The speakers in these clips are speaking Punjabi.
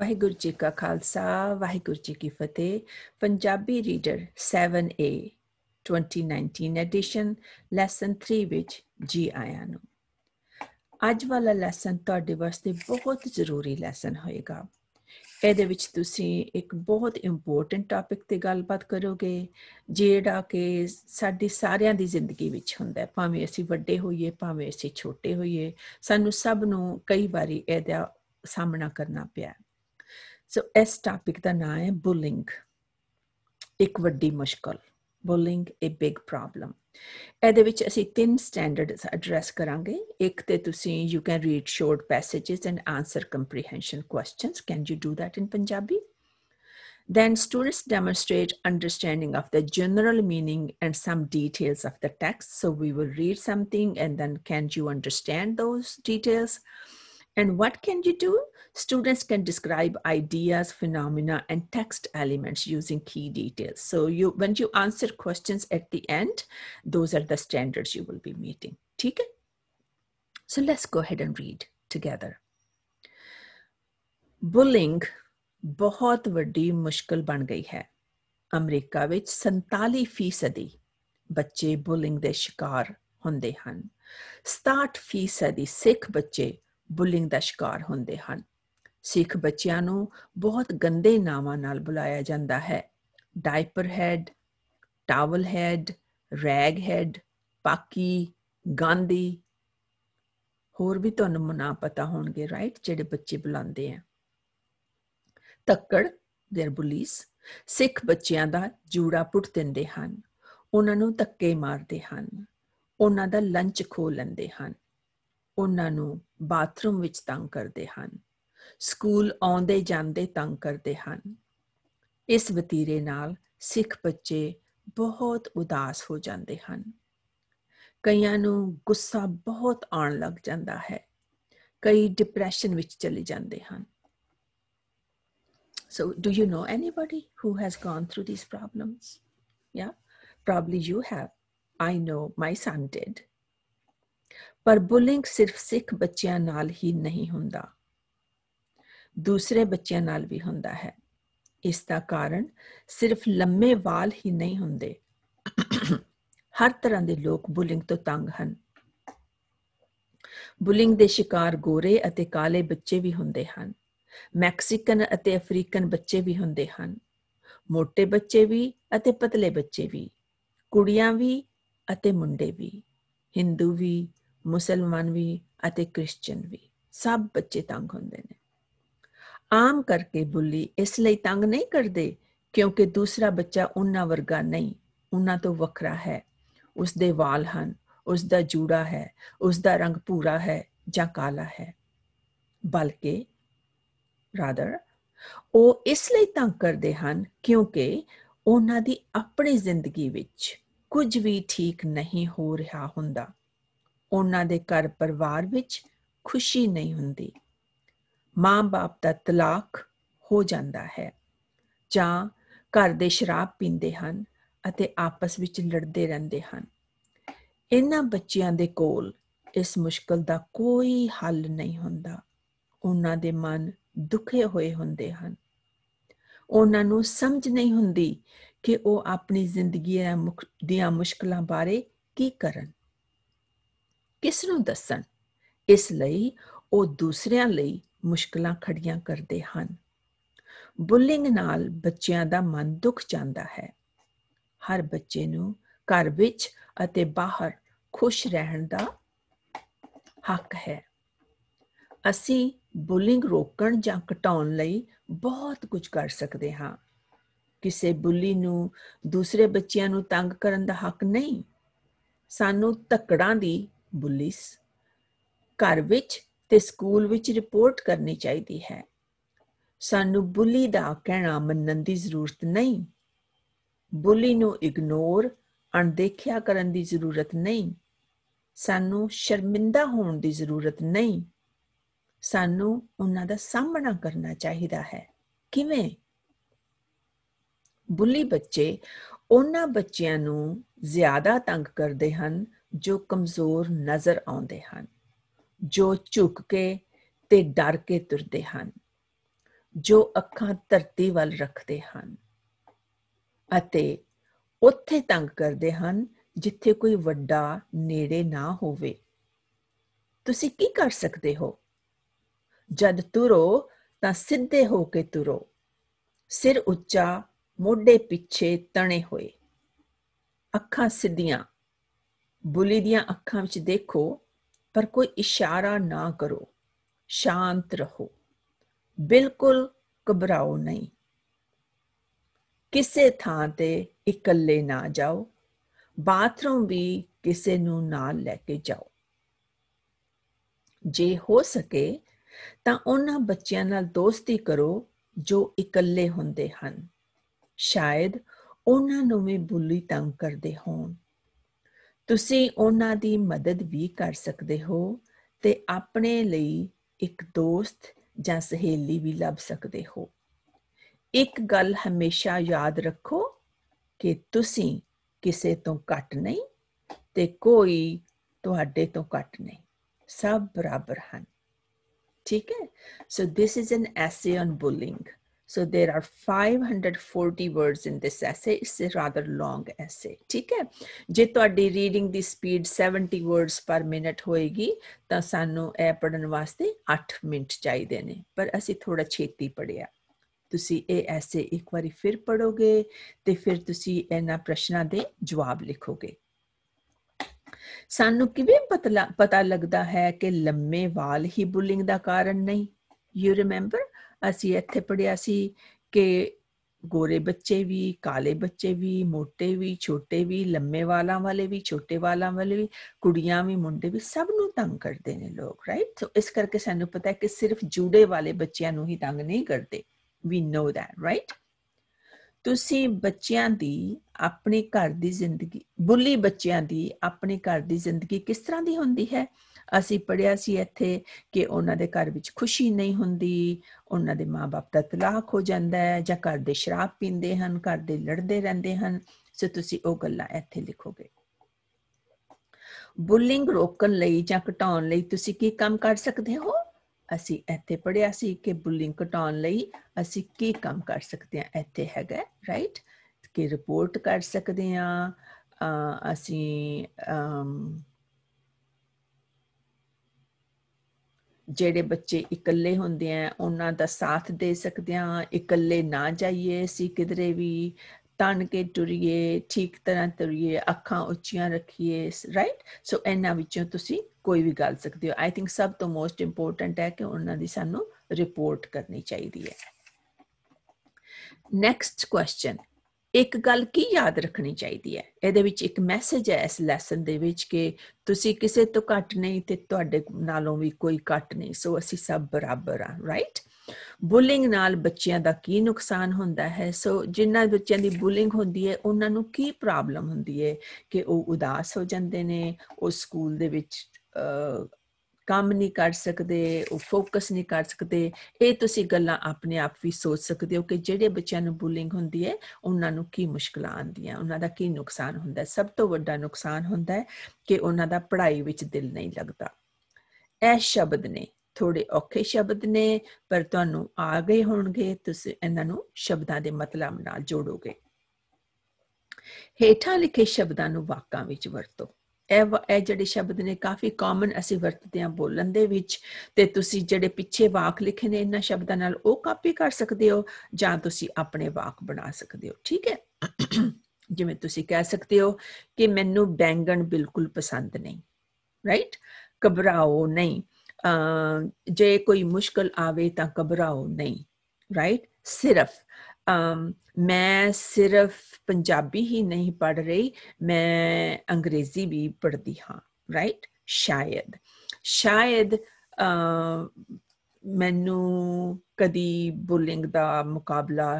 ਵਾਹਿਗੁਰੂ ਜੀ ਕਾ ਖਾਲਸਾ ਵਾਹਿਗੁਰੂ ਜੀ ਕੀ ਫਤਿਹ Punjabi reader 7A 2019 edition lesson 3 ਵਿੱਚ ਜੀ ਆਇਆਂ ਨੂੰ ਅੱਜ ਵਾਲਾ ਲੈਸਨ ਤੁਹਾਡੇ ਵਾਸਤੇ ਬਹੁਤ ਜ਼ਰੂਰੀ ਲੈਸਨ ਹੋਏਗਾ ਇਹਦੇ ਵਿੱਚ ਤੁਸੀਂ ਇੱਕ ਬਹੁਤ ਇੰਪੋਰਟੈਂਟ ਟਾਪਿਕ ਤੇ ਗੱਲਬਾਤ ਕਰੋਗੇ ਜਿਹੜਾ ਕਿ ਸਾਡੀ ਸਾਰਿਆਂ ਦੀ ਜ਼ਿੰਦਗੀ ਵਿੱਚ ਹੁੰਦਾ ਹੈ ਭਾਵੇਂ ਅਸੀਂ ਵੱਡੇ ਹੋਈਏ ਭਾਵੇਂ ਅਸੀਂ ਛੋਟੇ ਹੋਈਏ ਸਾਨੂੰ ਸਭ ਨੂੰ ਕਈ ਵਾਰੀ ਇਹਦਾ ਸਾਹਮਣਾ ਕਰਨਾ ਪਿਆ ਸੋ ਇਸ ਟਾਪਿਕ ਦਾ ਨਾਮ ਹੈ ਬੁਲਿੰਗ ਇੱਕ ਵੱਡੀ ਮੁਸ਼ਕਲ ਬੁਲਿੰਗ ਅ ਬਿਗ ਪ੍ਰੋਬਲਮ ਇਹਦੇ ਵਿੱਚ ਅਸੀਂ ਤਿੰਨ ਸਟੈਂਡਰਡਸ ਐਡਰੈਸ ਕਰਾਂਗੇ ਇੱਕ ਤੇ ਤੁਸੀਂ you can read short passages and answer comprehension questions can you that in Punjabi Then students demonstrate understanding of the general meaning and some details of the text. So we will read something and then can you understand those details? And what can you do? Students can describe ideas, phenomena, and text elements using key details. So you, when you answer questions at the end, those are the standards you will be meeting. Okay? So let's go ahead and read together. Bullying, ਬਹੁਤ ਵੱਡੀ ਮੁਸ਼ਕਲ ਬਣ ਗਈ ਹੈ ਅਮਰੀਕਾ ਵਿੱਚ 47% ਬੱਚੇ bullying ਦੇ ਸ਼ਿਕਾਰ ਹੁੰਦੇ ਹਨ 67% ਸਿੱਖ ਬੱਚੇ ਬੁਲਿੰਗ ਦਾ ਸ਼ਿਕਾਰ ਹੁੰਦੇ ਹਨ ਸਿੱਖ ਬੱਚਿਆਂ ਨੂੰ ਬਹੁਤ ਗੰਦੇ ਨਾਵਾਂ ਨਾਲ ਬੁਲਾਇਆ ਜਾਂਦਾ ਹੈ diaper head towel head rag head Paki ਗਾਂਦੀ ਹੋਰ ਵੀ ਤੁਹਾਨੂੰ ਮਨਾ ਪਤਾ ਹੋਣਗੇ ਰਾਈਟ ਜਿਹੜੇ ਬੱਚੇ ਬੁਲਾਉਂਦੇ ਆ ਤੱਕੜ ਦੇਰ ਪੁਲਿਸ ਸਿੱਖ ਬੱਚਿਆਂ ਦਾ ਜੂੜਾ ਪੁੱਟ ਦਿੰਦੇ ਹਨ ਉਹਨਾਂ ਨੂੰ ਧੱਕੇ ਮਾਰਦੇ ਹਨ ਉਹਨਾਂ ਦਾ ਲੰਚ ਖੋ ਲੈਂਦੇ ਹਨ ਉਹਨਾਂ ਨੂੰ ਬਾਥਰੂਮ ਵਿੱਚ ਤੰਗ ਕਰਦੇ ਹਨ ਸਕੂਲ ਆਉਂਦੇ ਜਾਂਦੇ ਤੰਗ ਕਰਦੇ ਹਨ ਇਸ ਵਤੀਰੇ ਨਾਲ ਸਿੱਖ ਬੱਚੇ ਬਹੁਤ ਉਦਾਸ ਹੋ ਜਾਂਦੇ ਹਨ ਕਈਆਂ ਨੂੰ ਗੁੱਸਾ ਬਹੁਤ ਆਉਣ ਲੱਗ ਜਾਂਦਾ ਹੈ ਕਈ ਡਿਪਰੈਸ਼ਨ ਵਿੱਚ ਚਲੇ ਜਾਂਦੇ ਹਨ so do you know anybody who has gone through these problems ਯਾ probably you have I know my son did ਪਰ ਬੁਲਿੰਗ ਸਿਰਫ ਸਿੱਖ ਬੱਚਿਆਂ ਨਾਲ ਹੀ ਨਹੀਂ ਹੁੰਦਾ ਦੂਸਰੇ ਬੱਚਿਆਂ ਨਾਲ ਵੀ ਹੁੰਦਾ ਹੈ ਇਸ ਦਾ ਕਾਰਨ ਸਿਰਫ ਲੰਮੇ ਵਾਲ ਹੀ ਨਹੀਂ ਹੁੰਦੇ ਹਰ ਤਰ੍ਹਾਂ ਦੇ ਲੋਕ ਬੁਲਿੰਗ ਤੋਂ ਤੰਗ ਹਨ ਬੁਲਿੰਗ ਦੇ ਸ਼ਿਕਾਰ ਗੋਰੇ ਅਤੇ ਕਾਲੇ ਬੱਚੇ ਵੀ ਹੁੰਦੇ ਹਨ ਮੈਕਸੀਕਨ ਅਤੇ ਅਫਰੀਕਨ ਬੱਚੇ ਵੀ ਹੁੰਦੇ ਹਨ ਮੋٹے ਬੱਚੇ ਵੀ ਅਤੇ ਪਤਲੇ ਬੱਚੇ ਵੀ ਕੁੜੀਆਂ ਵੀ ਅਤੇ ਮੁੰਡੇ ਵੀ ਹਿੰਦੂ ਵੀ ਮੁਸਲਮਾਨ ਵੀ ਅਤੇ ਕ੍ਰਿਸਚੀਅਨ ਵੀ ਸਭ ਬੱਚੇ ਤੰਗ ਹੁੰਦੇ ਨੇ ਆਮ ਕਰਕੇ ਬੁੱਲੀ ਇਸ ਲਈ ਤੰਗ ਨਹੀਂ ਕਰਦੇ ਕਿਉਂਕਿ ਦੂਸਰਾ ਬੱਚਾ ਉਹਨਾਂ ਵਰਗਾ ਨਹੀਂ ਉਹਨਾਂ ਤੋਂ ਵੱਖਰਾ ਹੈ ਉਸ ਦੇ ਵਾਲ ਹਨ ਉਸ ਦਾ ਜੂੜਾ ਹੈ ਉਸ ਦਾ ਰੰਗ ਪੂਰਾ ਹੈ ਜਾਂ ਕਾਲਾ ਹੈ ਬਲਕਿ ਰਾਦਰ ਉਹ ਇਸ ਲਈ ਤੰਗ ਕਰਦੇ ਹਨ ਕਿਉਂਕਿ ਉਹਨਾਂ ਦੀ ਆਪਣੀ ਜ਼ਿੰਦਗੀ ਵਿੱਚ ਕੁਝ ਵੀ ਠੀਕ ਨਹੀਂ ਹੋ ਰਿਹਾ ਹੁੰਦਾ ਉਹਨਾਂ ਦੇ ਘਰ ਪਰਿਵਾਰ ਵਿੱਚ ਖੁਸ਼ੀ ਨਹੀਂ ਹੁੰਦੀ ਮਾਂ-ਬਾਪ ਦਾ ਤਲਾਕ ਹੋ ਜਾਂਦਾ ਹੈ ਜਾਂ ਘਰ ਦੇ ਸ਼ਰਾਬ ਪੀਂਦੇ ਹਨ ਅਤੇ ਆਪਸ ਵਿੱਚ ਲੜਦੇ ਰਹਿੰਦੇ ਹਨ ਇਹਨਾਂ ਬੱਚਿਆਂ ਦੇ ਕੋਲ ਇਸ ਮੁਸ਼ਕਲ ਦਾ ਕੋਈ ਹੱਲ ਨਹੀਂ ਹੁੰਦਾ ਉਹਨਾਂ ਦੇ ਮਨ ਦੁਖੇ ਹੋਏ ਹੁੰਦੇ ਹਨ ਉਹਨਾਂ ਨੂੰ ਸਮਝ ਨਹੀਂ ਹੁੰਦੀ ਕਿ ਉਹ ਆਪਣੀ ਜ਼ਿੰਦਗੀ ਦੀਆਂ ਮੁਸ਼ਕਲਾਂ ਬਾਰੇ ਕੀ ਕਰਨ ਕਿਸ ਨੂੰ ਦੱਸਣ ਇਸ ਲਈ ਉਹ ਦੂਸਰਿਆਂ ਲਈ ਮੁਸ਼ਕਲਾਂ ਖੜੀਆਂ ਕਰਦੇ ਹਨ ਬੁਲਿੰਗ ਨਾਲ ਬੱਚਿਆਂ ਦਾ ਮਨ ਦੁੱਖ ਜਾਂਦਾ ਹੈ ਹਰ ਬੱਚੇ ਨੂੰ ਘਰ ਵਿੱਚ ਅਤੇ ਬਾਹਰ ਖੁਸ਼ ਰਹਿਣ ਦਾ ਹੱਕ ਹੈ ਅਸੀਂ ਬੁਲਿੰਗ ਰੋਕਣ ਜਾਂ ਘਟਾਉਣ ਲਈ ਬਹੁਤ ਕੁਝ ਕਰ ਸਕਦੇ ਹਾਂ ਕਿਸੇ ਬੁੱਲੀ ਨੂੰ ਦੂਸਰੇ ਬੱਚਿਆਂ ਨੂੰ ਤੰਗ ਕਰਨ ਦਾ ਹੱਕ ਨਹੀਂ ਸਾਨੂੰ ਤਕੜਾਂ ਦੀ ਬੁਲਿਸ ਘਰ ਵਿੱਚ ਤੇ ਸਕੂਲ ਵਿੱਚ ਰਿਪੋਰਟ ਕਰਨੀ ਚਾਹੀਦੀ ਹੈ ਸਾਨੂੰ ਬੁਲੀ ਦਾ ਕਹਿਣਾ ਮੰਨਣ ਦੀ ਜ਼ਰੂਰਤ ਨਹੀਂ ਬੁਲੀ ਨੂੰ ਇਗਨੋਰ ਅਣਦੇਖਿਆ ਕਰਨ ਦੀ ਜ਼ਰੂਰਤ ਨਹੀਂ ਸਾਨੂੰ ਸ਼ਰਮਿੰਦਾ ਹੋਣ ਦੀ ਜ਼ਰੂਰਤ ਨਹੀਂ ਸਾਨੂੰ ਉਹਨਾਂ ਦਾ ਸਾਹਮਣਾ ਕਰਨਾ ਚਾਹੀਦਾ ਹੈ ਕਿਵੇਂ ਬੁੱਲੀ ਬੱਚੇ ਉਹਨਾਂ ਬੱਚਿਆਂ ਨੂੰ ਜ਼ਿਆਦਾ ਤੰਗ ਕਰਦੇ ਹਨ ਜੋ ਕਮਜ਼ੋਰ ਨਜ਼ਰ ਆਉਂਦੇ ਹਨ ਜੋ ਝੁਕ ਕੇ ਤੇ ਡਰ ਕੇ ਤੁਰਦੇ ਹਨ ਜੋ ਅੱਖਾਂ ਧਰਤੀ ਵੱਲ ਰੱਖਦੇ ਹਨ ਅਤੇ ਉੱਥੇ ਤੰਗ ਕਰਦੇ ਹਨ ਜਿੱਥੇ ਕੋਈ ਵੱਡਾ ਨੇੜੇ ਨਾ ਹੋਵੇ ਤੁਸੀਂ ਕੀ ਕਰ ਸਕਦੇ ਹੋ ਜਦ ਤੁਰੋ ਤਾਂ ਸਿੱਧੇ ਹੋ ਕੇ ਤੁਰੋ ਸਿਰ ਉੱਚਾ ਮੋਢੇ ਪਿੱਛੇ ਤਣੇ ਹੋਏ ਅੱਖਾਂ ਸਿੱਧੀਆਂ ਬੁੱਲੇ ਦੀਆਂ ਅੱਖਾਂ ਵਿੱਚ ਦੇਖੋ ਪਰ ਕੋਈ ਇਸ਼ਾਰਾ ਨਾ ਕਰੋ ਸ਼ਾਂਤ ਰਹੋ ਬਿਲਕੁਲ ਘਬਰਾਓ ਨਹੀਂ ਕਿਸੇ ਥਾਂ ਤੇ ਇਕੱਲੇ ਨਾ ਜਾਓ ਬਾਥਰੂਮ ਵੀ ਕਿਸੇ ਨੂੰ ਨਾਲ ਲੈ ਕੇ ਜਾਓ ਜੇ ਹੋ ਸਕੇ ਤਾਂ ਉਹਨਾਂ ਬੱਚਿਆਂ ਨਾਲ ਦੋਸਤੀ ਕਰੋ ਜੋ ਇਕੱਲੇ ਹੁੰਦੇ ਹਨ ਸ਼ਾਇਦ ਉਹਨਾਂ ਨੂੰ ਵੀ ਬੁੱਲੀ ਤੰਗ ਕਰਦੇ ਹੋਣ ਤੁਸੀਂ ਉਹਨਾਂ ਦੀ ਮਦਦ ਵੀ ਕਰ ਸਕਦੇ ਹੋ ਤੇ ਆਪਣੇ ਲਈ ਇੱਕ ਦੋਸਤ ਜਾਂ ਸਹੇਲੀ ਵੀ ਲੱਭ ਸਕਦੇ ਹੋ ਇੱਕ ਗੱਲ ਹਮੇਸ਼ਾ ਯਾਦ ਰੱਖੋ ਕਿ ਤੁਸੀਂ ਕਿਸੇ ਤੋਂ ਘੱਟ ਨਹੀਂ ਤੇ ਕੋਈ ਤੁਹਾਡੇ ਤੋਂ ਘੱਟ ਨਹੀਂ ਸਭ ਬਰਾਬਰ ਹਨ ਠੀਕ ਹੈ so this is an essay on bullying So there are 540 words in this essay. It's a rather long essay. ਠੀਕ ਹੈ ਜੇ reading the speed 70 words per minute होएगी, ता ਸਾਨੂੰ ਇਹ पढ़ने वास्ते 8 ਮਿੰਟ ਚਾਹੀਦੇ ਨੇ ਪਰ ਅਸੀਂ ਥੋੜਾ ਛੇਤੀ ਪੜਿਆ ਤੁਸੀਂ ਇਹ ਐਸੇ ਇੱਕ ਵਾਰੀ ਫਿਰ ਪੜੋਗੇ ਤੇ ਫਿਰ ਤੁਸੀਂ प्रश्न दे, जवाब लिखोगे. ਲਿਖੋਗੇ ਸਾਨੂੰ ਕਿਵੇਂ पता लगता है कि लम्बे वाल ही bullying का कारण नहीं. You remember? ਅਸੀਂ ਇੱਥੇ ਪੜਿਆ ਸੀ ਕਿ ਗੋਰੇ ਬੱਚੇ ਵੀ ਕਾਲੇ ਬੱਚੇ ਵੀ ਮੋਟੇ ਵੀ ਛੋਟੇ ਵੀ ਲੰਮੇ ਵਾਲਾਂ ਵਾਲੇ ਵੀ ਛੋਟੇ ਵਾਲਾਂ ਵਾਲੇ ਵੀ ਕੁੜੀਆਂ ਵੀ ਮੁੰਡੇ ਵੀ ਸਭ ਨੂੰ ਤੰਗ ਕਰਦੇ ਨੇ ਲੋਕ ਰਾਈਟ ਸੋ ਇਸ ਕਰਕੇ ਸਾਨੂੰ ਪਤਾ ਹੈ ਕਿ ਸਿਰਫ ਜੂੜੇ ਵਾਲੇ ਬੱਚਿਆਂ ਨੂੰ ਹੀ ਤੰਗ ਨਹੀਂ ਕਰਦੇ ਵੀ ਨੋ ਦੈਟ ਰਾਈਟ ਤੁਸੀਂ ਬੱਚਿਆਂ ਦੀ ਆਪਣੇ ਘਰ ਦੀ ਜ਼ਿੰਦਗੀ ਬੁੱਲੀ ਬੱਚਿਆਂ ਦੀ ਆਪਣੇ ਘਰ ਦੀ ਜ਼ਿੰਦਗੀ ਕਿਸ ਤਰ੍ਹਾਂ ਦੀ ਹੁੰਦੀ ਹੈ ਅਸੀਂ ਪੜਿਆ ਸੀ ਇੱਥੇ ਕਿ ਉਹਨਾਂ ਦੇ ਘਰ ਵਿੱਚ ਖੁਸ਼ੀ ਨਹੀਂ ਹੁੰਦੀ ਉਹਨਾਂ ਦੇ ਮਾਪੇ ਦਾ ਤਲਾਕ ਹੋ ਜਾਂਦਾ ਹੈ ਜਾਂ ਘਰ ਦੇ ਸ਼ਰਾਬ ਪੀਂਦੇ ਹਨ ਘਰ ਦੇ ਲੜਦੇ ਰਹਿੰਦੇ ਹਨ ਸੋ ਤੁਸੀਂ ਉਹ ਗੱਲਾਂ ਇੱਥੇ ਲਿਖੋਗੇ ਬੁਲਿੰਗ ਰੋਕਣ ਲਈ ਜਾਂ ਘਟਾਉਣ ਲਈ ਤੁਸੀਂ ਕੀ ਕੰਮ ਕਰ ਸਕਦੇ ਹੋ ਅਸੀਂ ਇੱਥੇ ਪੜਿਆ ਸੀ ਕਿ ਬੁਲਿੰਗ ਘਟਾਉਣ ਲਈ ਅਸੀਂ ਕੀ ਕੰਮ ਕਰ ਸਕਦੇ ਹਾਂ ਇੱਥੇ ਹੈਗਾ ਰਾਈਟ ਕਿ ਰਿਪੋਰਟ ਕਰ ਸਕਦੇ ਹਾਂ ਅਸੀਂ ਜਿਹੜੇ ਬੱਚੇ ਇਕੱਲੇ ਹੁੰਦੇ ਆ ਉਹਨਾਂ ਦਾ ਸਾਥ ਦੇ ਸਕਦੇ ਆ ਇਕੱਲੇ ਨਾ ਜਾਈਏ ਸੀ ਕਿਧਰੇ ਵੀ ਤਣ ਕੇ ਟੁਰੀਏ ਠੀਕ ਤਰ੍ਹਾਂ ਤੁਰੀਏ ਅੱਖਾਂ ਉੱਚੀਆਂ ਰੱਖੀਏ ਰਾਈਟ ਸੋ ਇਹਨਾਂ ਵਿੱਚੋਂ ਤੁਸੀਂ ਕੋਈ ਵੀ ਗੱਲ ਸਕਦੇ ਹੋ ਆਈ ਥਿੰਕ ਸਭ ਤੋਂ ਮੋਸਟ ਇੰਪੋਰਟੈਂਟ ਹੈ ਕਿ ਉਹਨਾਂ ਦੀ ਸਾਨੂੰ ਰਿਪੋਰਟ ਕਰਨੀ ਚਾਹੀਦੀ ਹੈ ਨੈਕਸਟ ਕੁਐਸਚਨ ਇੱਕ ਗੱਲ ਕੀ ਯਾਦ ਰੱਖਣੀ ਚਾਹੀਦੀ ਹੈ ਇਹਦੇ ਵਿੱਚ ਇੱਕ ਮੈਸੇਜ ਹੈ ਇਸ ਲੈਸਨ ਦੇ ਵਿੱਚ ਕਿ ਤੁਸੀਂ ਕਿਸੇ ਤੋਂ ਘੱਟ ਨਹੀਂ ਤੇ ਤੁਹਾਡੇ ਨਾਲੋਂ ਵੀ ਕੋਈ ਘੱਟ ਨਹੀਂ ਸੋ ਅਸੀਂ ਸਭ ਬਰਾਬਰ ਆ ਰਾਈਟ ਬੁਲਿੰਗ ਨਾਲ ਬੱਚਿਆਂ ਦਾ ਕੀ ਨੁਕਸਾਨ ਹੁੰਦਾ ਹੈ ਸੋ ਜਿਨ੍ਹਾਂ ਬੱਚਿਆਂ ਦੀ ਬੁਲਿੰਗ ਹੁੰਦੀ ਹੈ ਉਹਨਾਂ ਨੂੰ ਕੀ ਪ੍ਰੋਬਲਮ ਹੁੰਦੀ ਹੈ ਕਿ ਉਹ ਉਦਾਸ ਹੋ ਜਾਂਦੇ ਨੇ ਉਹ ਸਕੂਲ ਦੇ ਵਿੱਚ ਕੰਮ ਨਹੀਂ ਕਰ ਸਕਦੇ ਉਹ ਫੋਕਸ ਨਹੀਂ ਕਰ ਸਕਦੇ ਇਹ ਤੁਸੀਂ ਗੱਲਾਂ ਆਪਣੇ ਆਪ ਵੀ ਸੋਚ ਸਕਦੇ ਹੋ ਕਿ ਜਿਹੜੇ ਬੱਚਿਆਂ ਨੂੰ ਬੁਲਿੰਗ ਹੁੰਦੀ ਹੈ ਉਹਨਾਂ ਨੂੰ ਕੀ ਮੁਸ਼ਕਲਾਂ ਆਉਂਦੀਆਂ ਉਹਨਾਂ ਦਾ ਕੀ ਨੁਕਸਾਨ ਹੁੰਦਾ ਸਭ ਤੋਂ ਵੱਡਾ ਨੁਕਸਾਨ ਹੁੰਦਾ ਹੈ ਕਿ ਉਹਨਾਂ ਦਾ ਪੜ੍ਹਾਈ ਵਿੱਚ ਦਿਲ ਨਹੀਂ ਲੱਗਦਾ ਇਹ ਸ਼ਬਦ ਨੇ ਥੋੜੇ ਔਖੇ ਸ਼ਬਦ ਨੇ ਪਰ ਤੁਹਾਨੂੰ ਆ ਗਏ ਹੋਣਗੇ ਤੁਸੀਂ ਇਹਨਾਂ ਨੂੰ ਸ਼ਬਦਾਂ ਦੇ ਮਤਲਬ ਨਾਲ ਜੋੜੋਗੇ ਹੇਠਾਂ ਲਿਖੇ ਸ਼ਬਦਾਂ ਨੂੰ ਵਾਕਾਂ ਵਿੱਚ ਵਰਤੋ ਇਹ ਇਹ ਜਿਹੜੇ ਸ਼ਬਦ ਨੇ ਕਾਫੀ ਕਾਮਨ ਅਸੀਂ ਵਰਤਦੇ ਆ ਬੋਲਣ ਦੇ ਵਿੱਚ ਤੇ ਤੁਸੀਂ ਜਿਹੜੇ ਪਿੱਛੇ ਵਾਕ ਲਿਖੇ ਨੇ ਇਹਨਾਂ ਸ਼ਬਦਾਂ ਨਾਲ ਉਹ ਕਾਪੀ ਕਰ ਸਕਦੇ ਹੋ ਜਾਂ ਤੁਸੀਂ ਆਪਣੇ ਵਾਕ ਬਣਾ ਸਕਦੇ ਹੋ ਠੀਕ ਹੈ ਜਿਵੇਂ ਤੁਸੀਂ ਕਹਿ ਸਕਦੇ ਹੋ ਕਿ ਮੈਨੂੰ ਬੈਂਗਣ ਬਿਲਕੁਲ ਪਸੰਦ ਨਹੀਂ ਰਾਈਟ ਘਬਰਾਓ ਨਹੀਂ ਜੇ ਕੋਈ ਮੁਸ਼ਕਲ ਆਵੇ ਤਾਂ ਘਬਰਾਓ ਨਹੀਂ ਰਾਈਟ ਸਿਰਫ ਮੈਂ ਸਿਰਫ ਪੰਜਾਬੀ ਹੀ ਨਹੀਂ ਪੜ ਰਹੀ ਮੈਂ ਅੰਗਰੇਜ਼ੀ ਵੀ ਪੜਦੀ ਹਾਂ ਰਾਈਟ ਸ਼ਾਇਦ ਸ਼ਾਇਦ ਮੈਨੂੰ ਕਦੀ ਬੁਲਿੰਗ ਦਾ ਮੁਕਾਬਲਾ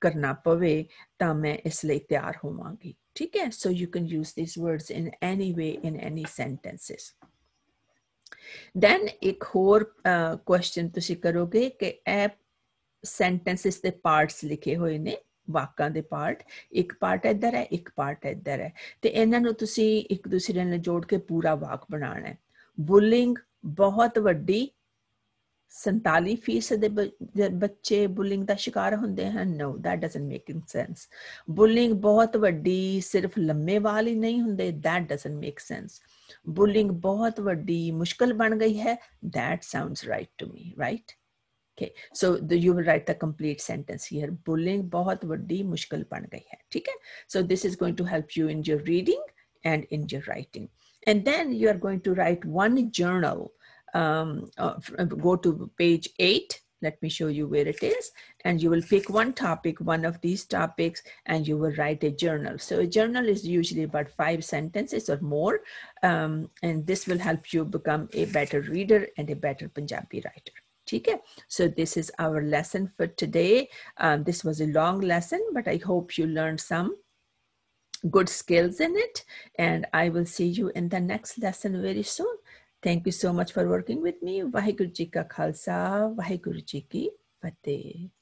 ਕਰਨਾ ਪਵੇ ਤਾਂ ਮੈਂ ਇਸ ਲਈ ਤਿਆਰ ਹੋਵਾਂਗੀ ਠੀਕ ਹੈ so you can use these words in any way in any sentences then ਇੱਕ ਹੋਰ ਕੁਐਸਚਨ ਤੁਸੀਂ ਕਰੋਗੇ ਕਿ ਐਪ ਸੈਂਟੈਂਸਸ ਦੇ ਪਾਰਟਸ ਲਿਖੇ ਹੋਏ ਨੇ ਵਾਕਾਂ ਦੇ ਪਾਰਟ ਇੱਕ ਪਾਰਟ ਇੱਧਰ ਹੈ ਇੱਕ ਪਾਰਟ ਇੱਧਰ ਹੈ ਤੇ ਇਹਨਾਂ ਨੂੰ ਤੁਸੀਂ ਇੱਕ ਦੂਸਰੇ ਨਾਲ ਜੋੜ ਕੇ ਪੂਰਾ ਵਾਕ ਬਣਾਉਣਾ ਹੈ ਬੁਲਿੰਗ ਬਹੁਤ ਵੱਡੀ 47% ਦੇ ਬੱਚੇ ਬੁਲਿੰਗ ਦਾ ਸ਼ਿਕਾਰ ਹੁੰਦੇ ਹਨ no that doesn't make sense bullying ਬਹੁਤ ਵੱਡੀ ਸਿਰਫ ਲੰਮੇ ਵਾਲ ਹੀ ਨਹੀਂ ਹੁੰਦੇ that doesn't make sense bullying ਬਹੁਤ ਵੱਡੀ ਮੁਸ਼ਕਲ ਬਣ ਗਈ ਹੈ that sounds right to me right okay so the you will write the complete sentence here bullying bahut vaddi mushkil ban gayi hai theek hai so this is going to help you in your reading and in your writing and then you are going to write one journal um, uh, uh, go to page 8 let me show you where it is and you will pick one topic one of these topics and you will write a journal so a journal is usually about five sentences or more um, and this will help you become a better reader and a better punjabi writer Okay, so this is our lesson for today. Um, this was a long lesson, but I hope you learned some good skills in it and i will see you in the next lesson very soon thank you so much for working with me vaheguru ji ka khalsa vaheguru ji ki fateh